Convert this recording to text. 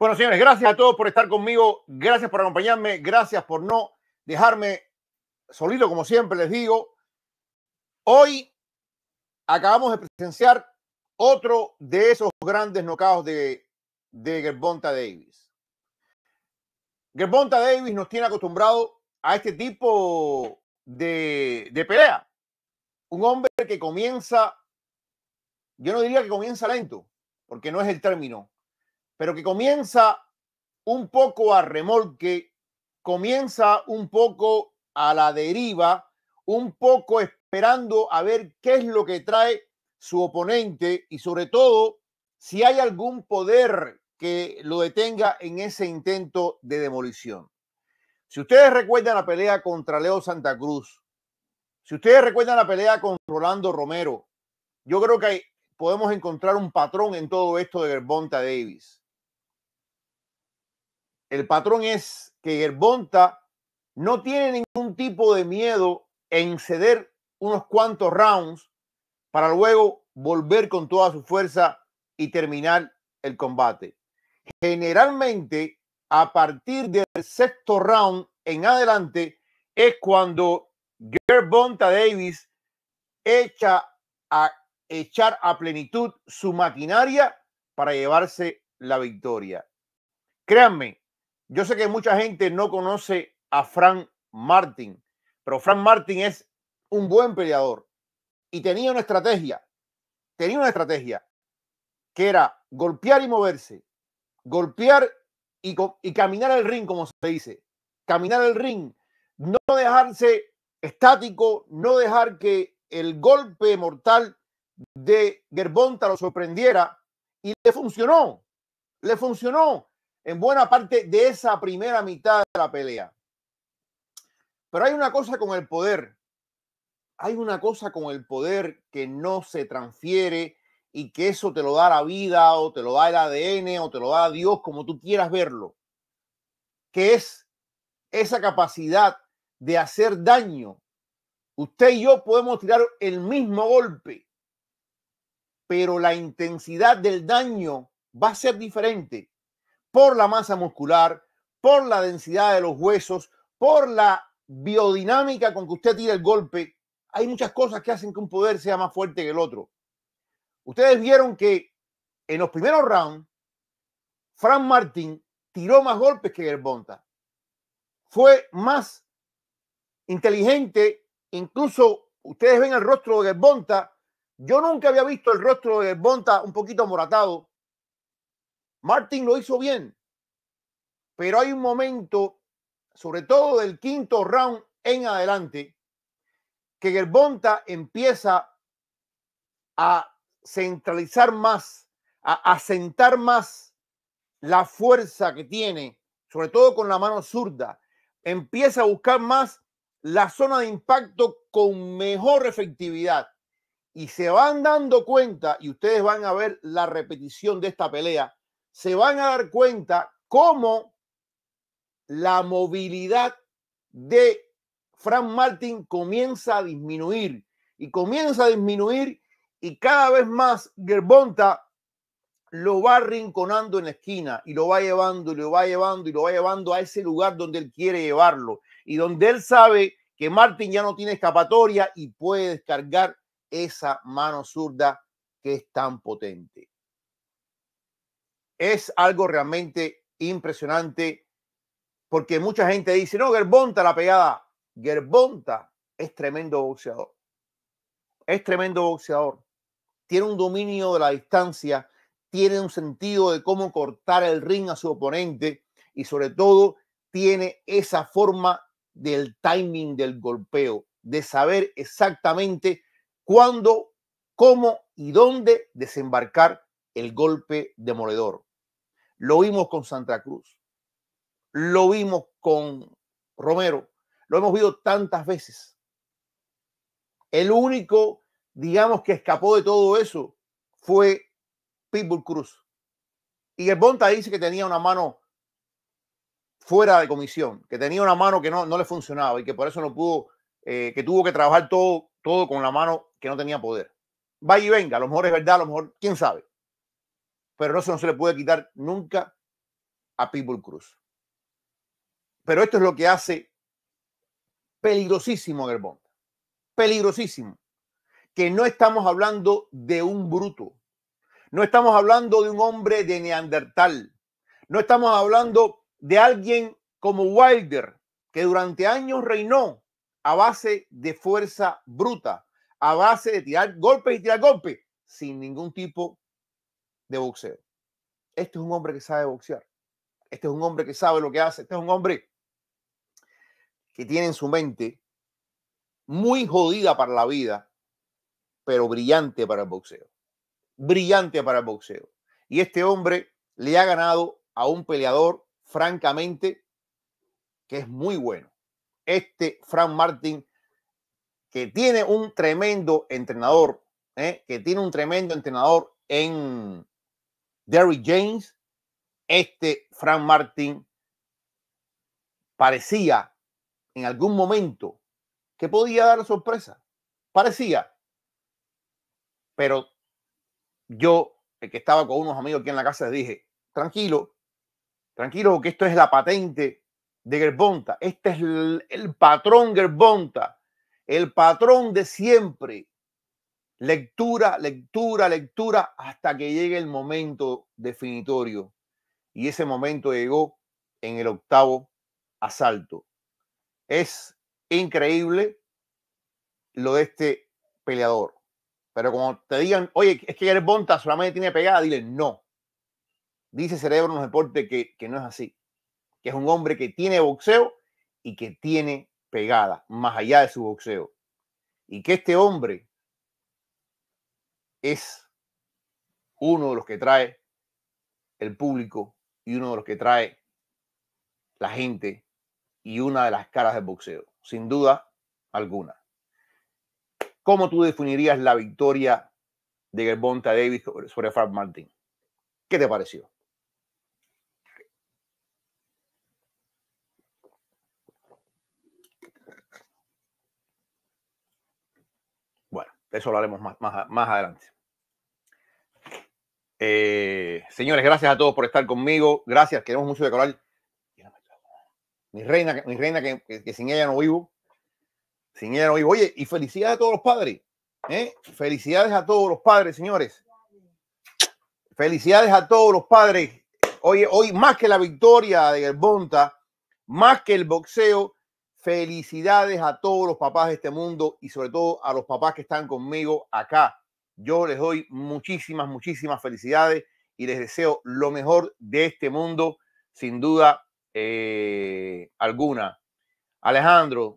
Bueno, señores, gracias a todos por estar conmigo, gracias por acompañarme, gracias por no dejarme solito, como siempre les digo. Hoy acabamos de presenciar otro de esos grandes nocaos de, Gerbonta Davis. Gerbonta Davis nos tiene acostumbrado a este tipo de pelea. Un hombre que comienza, yo no diría que comienza lento, porque no es el término, pero que comienza un poco a remolque, comienza un poco a la deriva, un poco esperando a ver qué es lo que trae su oponente y sobre todo si hay algún poder que lo detenga en ese intento de demolición. Si ustedes recuerdan la pelea contra Leo Santa Cruz, si ustedes recuerdan la pelea con Rolando Romero, yo creo que podemos encontrar un patrón en todo esto de Gervonta Davis el patrón es que Gerbonta no tiene ningún tipo de miedo en ceder unos cuantos rounds para luego volver con toda su fuerza y terminar el combate. Generalmente, a partir del sexto round en adelante, es cuando Gerbonta Davis echa a echar a plenitud su maquinaria para llevarse la victoria. Créanme, yo sé que mucha gente no conoce a Frank Martin, pero Frank Martin es un buen peleador y tenía una estrategia. Tenía una estrategia que era golpear y moverse, golpear y, caminar el ring, como se dice. Caminar el ring, no dejarse estático, no dejar que el golpe mortal de Gerbonta lo sorprendiera y le funcionó. Le funcionó en buena parte de esa primera mitad de la pelea. Pero hay una cosa con el poder, hay una cosa con el poder que no se transfiere y que eso te lo da la vida o te lo da el ADN o te lo da Dios, como tú quieras verlo, que es esa capacidad de hacer daño. Usted y yo podemos tirar el mismo golpe, pero la intensidad del daño va a ser diferente por la masa muscular, por la densidad de los huesos, por la biodinámica con que usted tira el golpe. Hay muchas cosas que hacen que un poder sea más fuerte que el otro. Ustedes vieron que en los primeros rounds, Frank Martin tiró más golpes que Gerbonta. Fue más inteligente. Incluso ustedes ven el rostro de Gerbonta. Yo nunca había visto el rostro de Gerbonta un poquito moratado. Martin lo hizo bien, pero hay un momento, sobre todo del quinto round en adelante, que Gerbonta empieza a centralizar más, a asentar más la fuerza que tiene, sobre todo con la mano zurda. Empieza a buscar más la zona de impacto con mejor efectividad. Y se van dando cuenta, y ustedes van a ver la repetición de esta pelea, se van a dar cuenta cómo la movilidad de Frank Martin comienza a disminuir y comienza a disminuir y cada vez más Gerbonta lo va rinconando en la esquina y lo va llevando y lo va llevando y lo va llevando a ese lugar donde él quiere llevarlo y donde él sabe que Martin ya no tiene escapatoria y puede descargar esa mano zurda que es tan potente es algo realmente impresionante porque mucha gente dice, no, Gerbonta la pegada. Gerbonta es tremendo boxeador. Es tremendo boxeador. Tiene un dominio de la distancia, tiene un sentido de cómo cortar el ring a su oponente y sobre todo tiene esa forma del timing del golpeo, de saber exactamente cuándo, cómo y dónde desembarcar el golpe demoledor. Lo vimos con Santa Cruz, lo vimos con Romero, lo hemos visto tantas veces. El único, digamos, que escapó de todo eso fue Pitbull Cruz. Y el Bonta dice que tenía una mano fuera de comisión, que tenía una mano que no, le funcionaba y que por eso no pudo, eh, que tuvo que trabajar todo, todo con la mano que no tenía poder. Va y venga, a lo mejor es verdad, a lo mejor, quién sabe pero eso no se le puede quitar nunca a people Cruz. Pero esto es lo que hace peligrosísimo a Gerbonta. Peligrosísimo. Que no estamos hablando de un bruto. No estamos hablando de un hombre de Neandertal. No estamos hablando de alguien como Wilder, que durante años reinó a base de fuerza bruta, a base de tirar golpes y tirar golpes, sin ningún tipo de boxeo. Este es un hombre que sabe boxear. Este es un hombre que sabe lo que hace. Este es un hombre que tiene en su mente muy jodida para la vida, pero brillante para el boxeo. Brillante para el boxeo. Y este hombre le ha ganado a un peleador, francamente, que es muy bueno. Este Frank Martin, que tiene un tremendo entrenador, ¿eh? que tiene un tremendo entrenador en, Derry James, este Frank Martin parecía en algún momento que podía dar sorpresa. Parecía. Pero yo, el que estaba con unos amigos aquí en la casa, dije, tranquilo, tranquilo, que esto es la patente de Gerbonta. Este es el, el patrón Gerbonta, el patrón de siempre. Lectura, lectura, lectura, hasta que llegue el momento definitorio. Y ese momento llegó en el octavo asalto. Es increíble lo de este peleador. Pero como te digan, oye, es que eres Bonta, solamente tiene pegada, dile no. Dice Cerebro en deporte que, que no es así. Que es un hombre que tiene boxeo y que tiene pegada, más allá de su boxeo. Y que este hombre es uno de los que trae el público y uno de los que trae la gente y una de las caras del boxeo, sin duda alguna. ¿Cómo tú definirías la victoria de Gervonta Davis sobre Frank Martin? ¿Qué te pareció? eso lo haremos más, adelante. Eh, señores, gracias a todos por estar conmigo. Gracias, queremos mucho decorar. Mi reina, mi reina que, sin ella no vivo. Sin ella no vivo. Oye, y felicidades a todos los padres. ¿eh? Felicidades a todos los padres, señores. Felicidades a todos los padres. Oye, hoy más que la victoria de Bonta, más que el boxeo, Felicidades a todos los papás de este mundo y sobre todo a los papás que están conmigo acá. Yo les doy muchísimas, muchísimas felicidades y les deseo lo mejor de este mundo, sin duda eh, alguna. Alejandro,